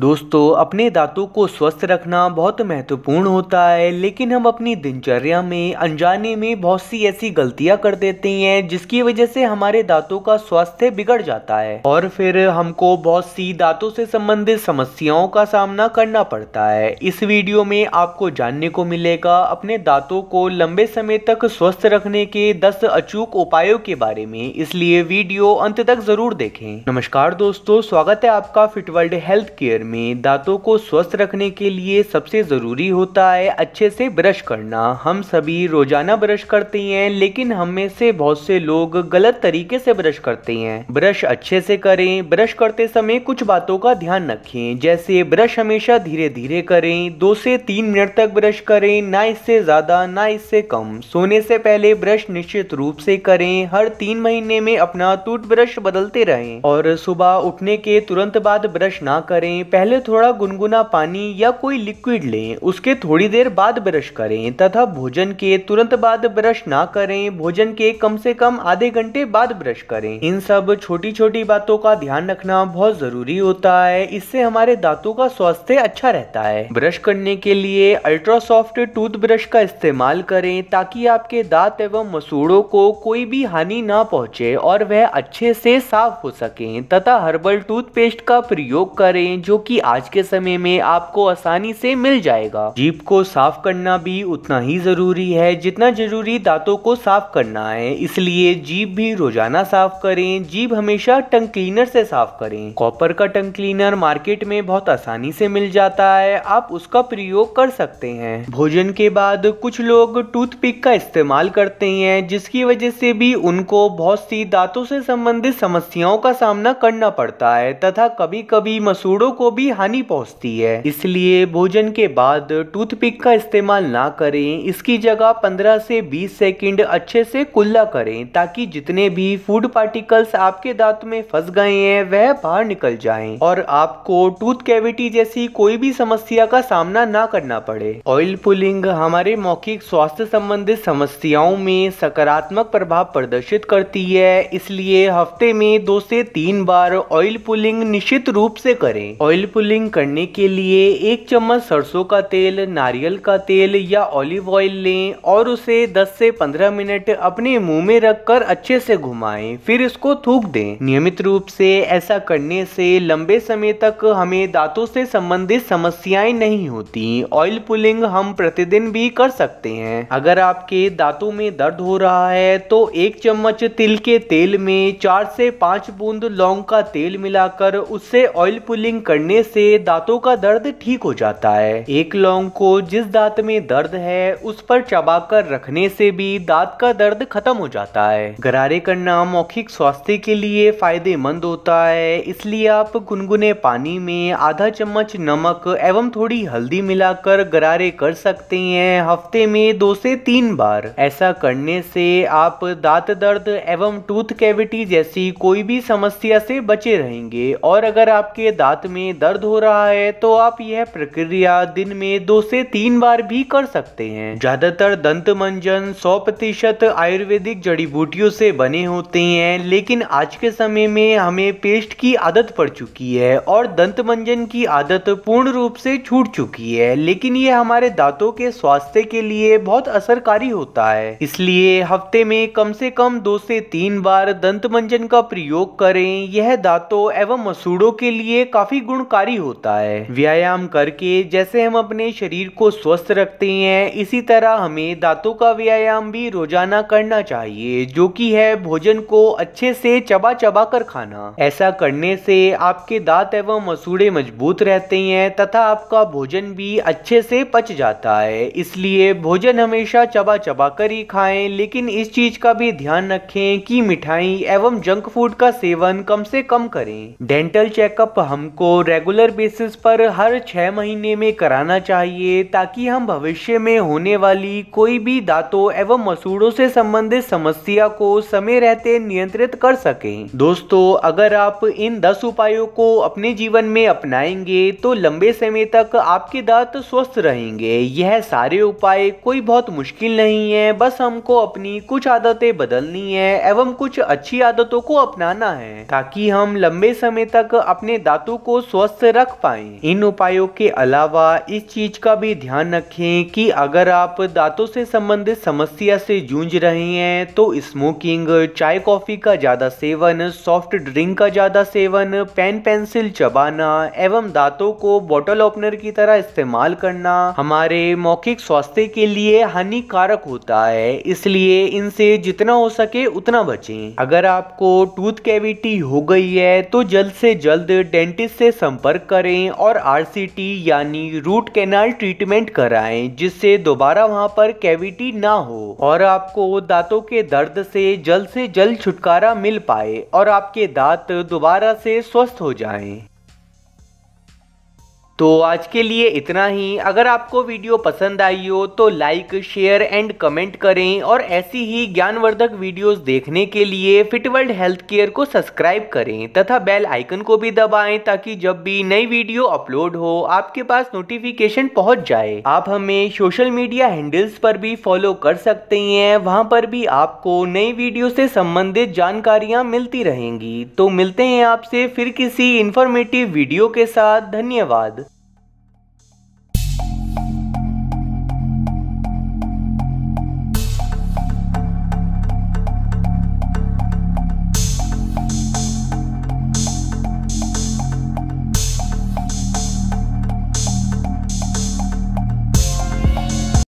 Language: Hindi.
दोस्तों अपने दांतों को स्वस्थ रखना बहुत महत्वपूर्ण होता है लेकिन हम अपनी दिनचर्या में अनजाने में बहुत सी ऐसी गलतियां कर देते हैं जिसकी वजह से हमारे दांतों का स्वास्थ्य बिगड़ जाता है और फिर हमको बहुत सी दांतों से संबंधित समस्याओं का सामना करना पड़ता है इस वीडियो में आपको जानने को मिलेगा अपने दाँतों को लंबे समय तक स्वस्थ रखने के दस अचूक उपायों के बारे में इसलिए वीडियो अंत तक जरूर देखें नमस्कार दोस्तों स्वागत है आपका फिटवर्ल्ड हेल्थ केयर में दांतों को स्वस्थ रखने के लिए सबसे ज़रूरी होता है अच्छे से ब्रश करना हम सभी रोज़ाना ब्रश करते हैं लेकिन हम में से बहुत से लोग गलत तरीके से ब्रश करते हैं ब्रश अच्छे से करें ब्रश करते समय कुछ बातों का ध्यान रखें जैसे ब्रश हमेशा धीरे धीरे करें दो से तीन मिनट तक ब्रश करें ना इससे ज़्यादा ना इससे कम सोने से पहले ब्रश निश्चित रूप से करें हर तीन महीने में अपना ब्रश बदलते रहें और सुबह उठने के तुरंत बाद ब्रश ना करें पहले थोड़ा गुनगुना पानी या कोई लिक्विड लें उसके थोड़ी देर बाद ब्रश करें तथा भोजन के तुरंत बाद ब्रश ना करें भोजन के कम से कम आधे घंटे बाद ब्रश करें इन सब छोटी छोटी बातों का ध्यान रखना बहुत जरूरी होता है इससे हमारे दांतों का स्वास्थ्य अच्छा रहता है ब्रश करने के लिए अल्ट्रा सॉफ्ट टूथब्रश का इस्तेमाल करें ताकि आपके दांत एवं मसूड़ों को कोई भी हानि ना पहुंचे और वह अच्छे से साफ हो सके तथा हर्बल टूथपेस्ट का प्रयोग करें जो कि आज के समय में आपको आसानी से मिल जाएगा जीप को साफ करना भी उतना ही जरूरी है जितना जरूरी दांतों को साफ करना है इसलिए जीप भी रोजाना साफ करें जीप हमेशा टंग क्लीनर से साफ करें कॉपर का टंग क्लीनर मार्केट में बहुत आसानी से मिल जाता है आप उसका प्रयोग कर सकते हैं भोजन के बाद कुछ लोग टूथपिक का इस्तेमाल करते हैं जिसकी वजह से भी उनको बहुत सी दांतों से संबंधित समस्याओं का सामना करना पड़ता है तथा कभी कभी मसूड़ों को भी हानि पहुंचती है इसलिए भोजन के बाद टूथपिक का इस्तेमाल ना करें इसकी जगह 15 से 20 सेकंड अच्छे से कुल्ला करें ताकि जितने भी फूड पार्टिकल्स आपके दांत में फंस गए हैं वह बाहर निकल जाएं और आपको टूथ कैविटी जैसी कोई भी समस्या का सामना ना करना पड़े ऑयल पुलिंग हमारे मौखिक स्वास्थ्य संबंधित समस्याओं में सकारात्मक प्रभाव प्रदर्शित करती है इसलिए हफ्ते में दो से तीन बार ऑयल पुलिंग निश्चित रूप से करें ऑयल ऑयल पुलिंग करने के लिए एक चम्मच सरसों का तेल नारियल का तेल या ऑलिव ऑयल लें और उसे 10 से 15 मिनट अपने मुंह में रखकर अच्छे से घुमाएं फिर इसको थूक दें नियमित रूप से ऐसा करने से लंबे समय तक हमें दांतों से संबंधित समस्याएं नहीं होती ऑयल पुलिंग हम प्रतिदिन भी कर सकते हैं अगर आपके दांतों में दर्द हो रहा है तो एक चम्मच तिल के तेल में चार से पाँच बूंद लौंग का तेल मिलाकर उससे ऑयल पुलिंग करने लेने से दांतों का दर्द ठीक हो जाता है एक लौंग को जिस दांत में दर्द है उस पर चबाकर रखने से भी दांत का दर्द खत्म हो जाता है गरारे करना मौखिक स्वास्थ्य के लिए फायदेमंद होता है इसलिए आप गुनगुने पानी में आधा चम्मच नमक एवं थोड़ी हल्दी मिलाकर गरारे कर सकते हैं हफ्ते में दो से तीन बार ऐसा करने से आप दांत दर्द एवं टूथ कैविटी जैसी कोई भी समस्या से बचे रहेंगे और अगर आपके दांत में दर्द हो रहा है तो आप यह प्रक्रिया दिन में दो से तीन बार भी कर सकते हैं ज्यादातर दंत मंजन सौ प्रतिशत आयुर्वेदिक जड़ी बूटियों से बने होते हैं लेकिन आज के समय में हमें पेस्ट की आदत पड़ चुकी है और दंत मंजन की आदत पूर्ण रूप से छूट चुकी है लेकिन ये हमारे दांतों के स्वास्थ्य के लिए बहुत असरकारी होता है इसलिए हफ्ते में कम से कम दो से तीन बार दंत मंजन का प्रयोग करें यह दांतों एवं मसूड़ों के लिए काफी गुण व्यायामकारी होता है व्यायाम करके जैसे हम अपने शरीर को स्वस्थ रखते हैं इसी तरह हमें दांतों का व्यायाम भी रोजाना करना चाहिए जो कि है भोजन को अच्छे से चबा चबा कर खाना ऐसा करने से आपके दांत एवं मसूड़े मजबूत रहते हैं तथा आपका भोजन भी अच्छे से पच जाता है इसलिए भोजन हमेशा चबा चबा कर ही खाए लेकिन इस चीज का भी ध्यान रखें कि मिठाई एवं जंक फूड का सेवन कम से कम करें डेंटल चेकअप हमको रेगुलर रेगुलर बेसिस पर हर छः महीने में कराना चाहिए ताकि हम भविष्य में होने वाली कोई भी दांतों एवं मसूड़ों से संबंधित समस्या को समय रहते नियंत्रित कर सकें दोस्तों अगर आप इन दस उपायों को अपने जीवन में अपनाएंगे तो लंबे समय तक आपके दांत स्वस्थ रहेंगे यह सारे उपाय कोई बहुत मुश्किल नहीं है बस हमको अपनी कुछ आदतें बदलनी है एवं कुछ अच्छी आदतों को अपनाना है ताकि हम लंबे समय तक अपने दांतों को स्वस्थ स्वस्थ रख पाए इन उपायों के अलावा इस चीज का भी ध्यान रखें कि अगर आप दांतों से संबंधित समस्या से जूझ रहे हैं तो स्मोकिंग चाय कॉफी का ज्यादा सेवन सॉफ्ट ड्रिंक का ज्यादा सेवन पेन पेंसिल चबाना एवं दांतों को बॉटल ओपनर की तरह इस्तेमाल करना हमारे मौखिक स्वास्थ्य के लिए हानिकारक होता है इसलिए इनसे जितना हो सके उतना बचें अगर आपको टूथ कैविटी हो गई है तो जल्द से जल्द डेंटिस्ट से संपर्क करें और आरसीटी यानी रूट कैनाल ट्रीटमेंट कराएं जिससे दोबारा वहां पर कैविटी ना हो और आपको दांतों के दर्द से जल्द से जल्द छुटकारा मिल पाए और आपके दांत दोबारा से स्वस्थ हो जाएं तो आज के लिए इतना ही अगर आपको वीडियो पसंद आई हो तो लाइक शेयर एंड कमेंट करें और ऐसी ही ज्ञानवर्धक वीडियोस देखने के लिए फिट वर्ल्ड हेल्थ केयर को सब्सक्राइब करें तथा बेल आइकन को भी दबाएं ताकि जब भी नई वीडियो अपलोड हो आपके पास नोटिफिकेशन पहुंच जाए आप हमें सोशल मीडिया हैंडल्स पर भी फॉलो कर सकते हैं वहाँ पर भी आपको नई वीडियो से संबंधित जानकारियाँ मिलती रहेंगी तो मिलते हैं आपसे फिर किसी इन्फॉर्मेटिव वीडियो के साथ धन्यवाद